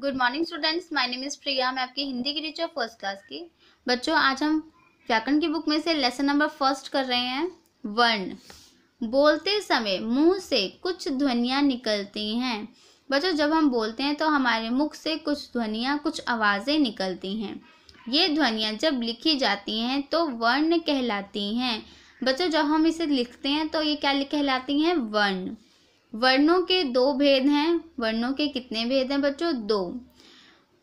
good morning students my name is Priya मैं आपकी हिंदी की टीचर फर्स्ट क्लास की बच्चों आज हम व्याकरण की बुक में से लेसन नंबर फर्स्ट कर रहे हैं वर्ण बोलते समय मुंह से कुछ ध्वनियाँ निकलती हैं बच्चों जब हम बोलते हैं तो हमारे मुख से कुछ ध्वनियाँ कुछ आवाज़ें निकलती हैं ये ध्वनियाँ जब लिखी जाती हैं तो वर्ण कहलाती हैं बच्चों जब हम इसे लिखते हैं तो ये क्या कहलाती हैं वर्ण वर्णों के दो भेद हैं वर्णों के कितने भेद हैं बच्चों दो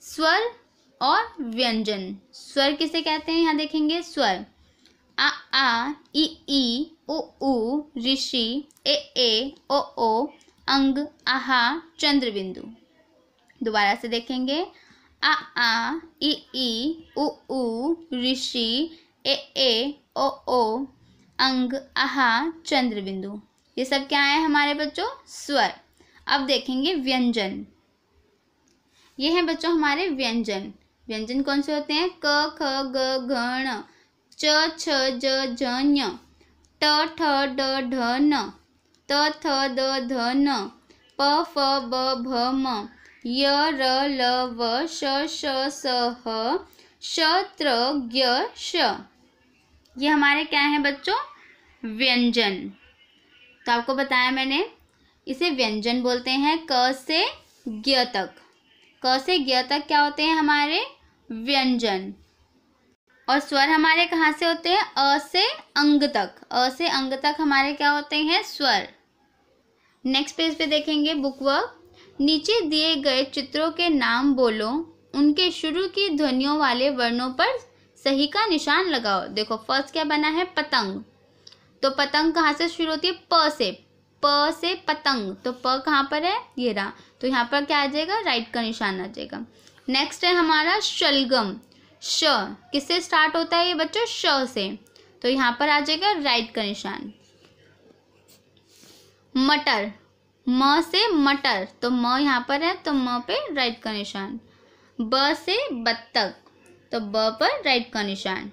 स्वर और व्यंजन स्वर किसे कहते हैं यहाँ देखेंगे स्वर आ आ ई ई ओ ऊ ऋषि ए ए ओ ओ अंग आहा चंद्रबिंदु दोबारा से देखेंगे आ आ ई ई उ ऊ ऋषि ए ए ओ ओ अंग आहा चंद्रबिंदु ये सब क्या है हमारे बच्चों स्वर अब देखेंगे व्यंजन ये हैं बच्चों हमारे व्यंजन व्यंजन कौन से होते हैं क ख ग घण च छ ज झ ट ठ ड ढ न त थ द ध न प फ ब भ म य र ल व श श स ह श त्र ज्ञ श ये हमारे क्या हैं बच्चों व्यंजन तो आपको बताया मैंने इसे व्यंजन बोलते हैं क से ज्ञ तक क से ज्ञ तक क्या होते हैं हमारे व्यंजन और स्वर हमारे कहाँ से होते हैं अ से अंग तक अ से अंग तक हमारे क्या होते हैं स्वर नेक्स्ट पेज पे देखेंगे बुकवर्क नीचे दिए गए चित्रों के नाम बोलो उनके शुरू की ध्वनियों वाले वर्णों पर सही का निशान लगाओ देखो फर्स्ट क्या बना है पतंग तो पतंग कहाँ से शुरू होती है प से प से पतंग तो प कहाँ पर है ये रहा तो यहाँ पर क्या आ जाएगा राइट का निशान आ जाएगा नेक्स्ट है हमारा शलगम श किससे स्टार्ट होता है ये बच्चों श से तो यहाँ पर आ जाएगा राइट का निशान मटर म से मटर तो म यहाँ पर है तो म पे राइट का निशान ब से बत्तख तो ब पर राइट का निशान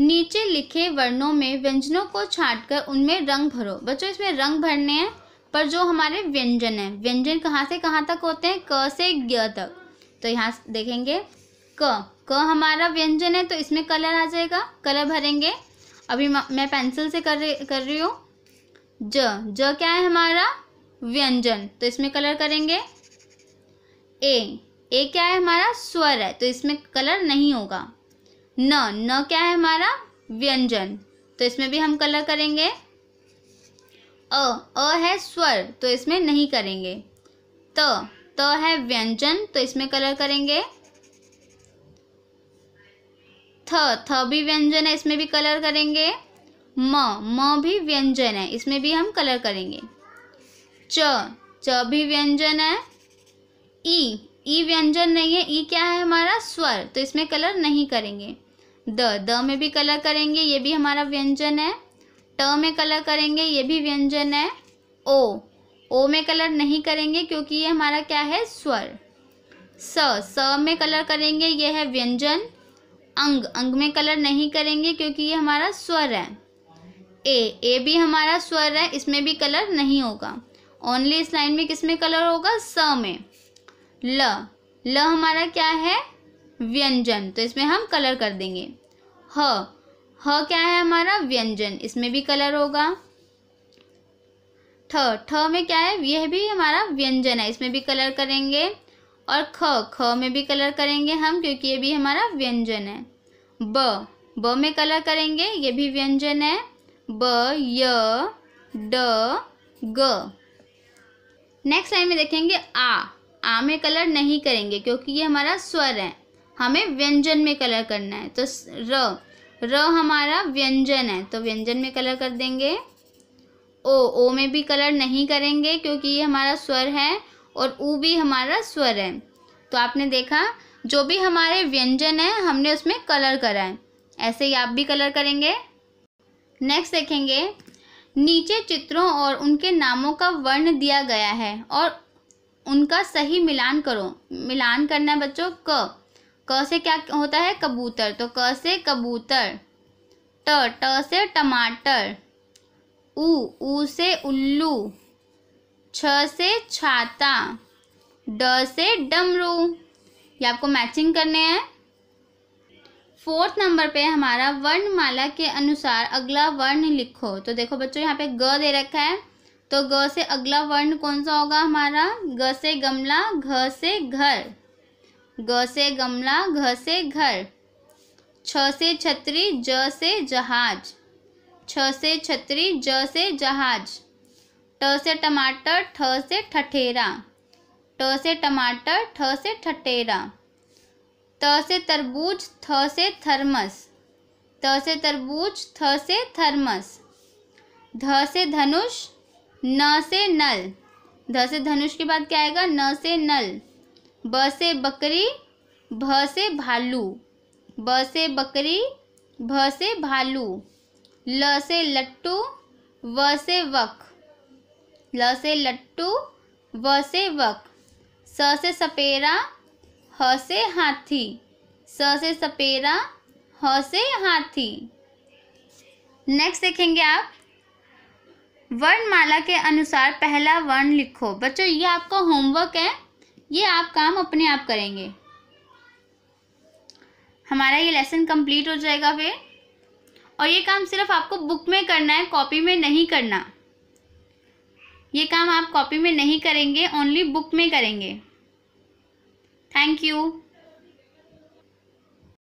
नीचे लिखे वर्णों में व्यंजनों को छांटकर उनमें रंग भरो बच्चों इसमें रंग भरने हैं पर जो हमारे व्यंजन हैं व्यंजन कहाँ से कहाँ तक होते हैं क से ग तक तो यहाँ देखेंगे क क हमारा व्यंजन है तो इसमें कलर आ जाएगा कलर भरेंगे अभी मैं पेंसिल से कर रही कर रही हूँ ज ज क्या है हमारा व्यंजन तो इसमें कलर करेंगे ए ए क्या है हमारा स्वर है तो इसमें कलर नहीं होगा न न क्या है हमारा व्यंजन तो इसमें भी हम कलर करेंगे अ अ है स्वर तो इसमें नहीं करेंगे त त है व्यंजन तो इसमें कलर करेंगे थ थ भी व्यंजन है इसमें भी कलर करेंगे म म भी व्यंजन है इसमें भी हम कलर करेंगे च च भी व्यंजन है ई ई व्यंजन नहीं है ई क्या है हमारा स्वर तो इसमें कलर नहीं करेंगे द द में भी कलर करेंगे ये भी हमारा व्यंजन है ट में कलर करेंगे ये भी व्यंजन है ओ ओ में कलर नहीं करेंगे क्योंकि ये हमारा क्या है स्वर स स में कलर करेंगे ये है व्यंजन अंग अंग में कलर नहीं करेंगे क्योंकि ये हमारा स्वर है ए ए भी हमारा स्वर है इसमें भी कलर नहीं होगा ओनली इस लाइन में किस में कलर होगा स में ल ल हमारा क्या है व्यंजन तो इसमें हम कलर कर देंगे ह ह क्या है हमारा व्यंजन इसमें भी कलर होगा ठ ठ में क्या है यह भी हमारा व्यंजन है इसमें भी कलर करेंगे और ख ख में भी कलर करेंगे हम क्योंकि ये भी हमारा व्यंजन है ब ब में कलर करेंगे ये भी व्यंजन है ब य ड ग नेक्स्ट लाइन में देखेंगे आ आ में कलर नहीं करेंगे क्योंकि ये हमारा स्वर है हमें व्यंजन में कलर करना है तो र र हमारा व्यंजन है तो व्यंजन में कलर कर देंगे ओ ओ में भी कलर नहीं करेंगे क्योंकि ये हमारा स्वर है और ऊ भी हमारा स्वर है तो आपने देखा जो भी हमारे व्यंजन है हमने उसमें कलर करा है ऐसे ही आप भी कलर करेंगे नेक्स्ट देखेंगे नीचे चित्रों और उनके नामों का वर्ण दिया गया है और उनका सही मिलान करो मिलान करना है बच्चों क क से क्या होता है कबूतर तो क से कबूतर ट ट से टमाटर ऊ ऊ से उल्लू छ से छाता ड से डमरू ये आपको मैचिंग करने हैं फोर्थ नंबर पे हमारा वर्णमाला के अनुसार अगला वर्ण लिखो तो देखो बच्चों यहाँ पे ग दे रखा है तो ग से अगला वर्ण कौन सा होगा हमारा ग से गमला घ से घर ग से गमला घ से घर छ से छतरी ज से जहाज छ से छतरी ज से जहाज ट से टमाटर ठ से ठठेरा ट से टमाटर ठ से ठठेरा त से तरबूज थ से थर्मस त से तरबूज थ से थर्मस ध से धनुष न से नल ध से धनुष के बाद क्या आएगा न से नल ब से बकरी भ से भालू ब से बकरी भ से भालू ल से लट्टू व से वक ल से लट्टू व से वक स से सपेरा ह से हाथी स से सपेरा ह से हाथी नेक्स्ट देखेंगे आप वर्णमाला के अनुसार पहला वर्ण लिखो बच्चों ये आपका होमवर्क है ये आप काम अपने आप करेंगे हमारा ये लेसन कंप्लीट हो जाएगा फिर और ये काम सिर्फ आपको बुक में करना है कॉपी में नहीं करना ये काम आप कॉपी में नहीं करेंगे ओनली बुक में करेंगे थैंक यू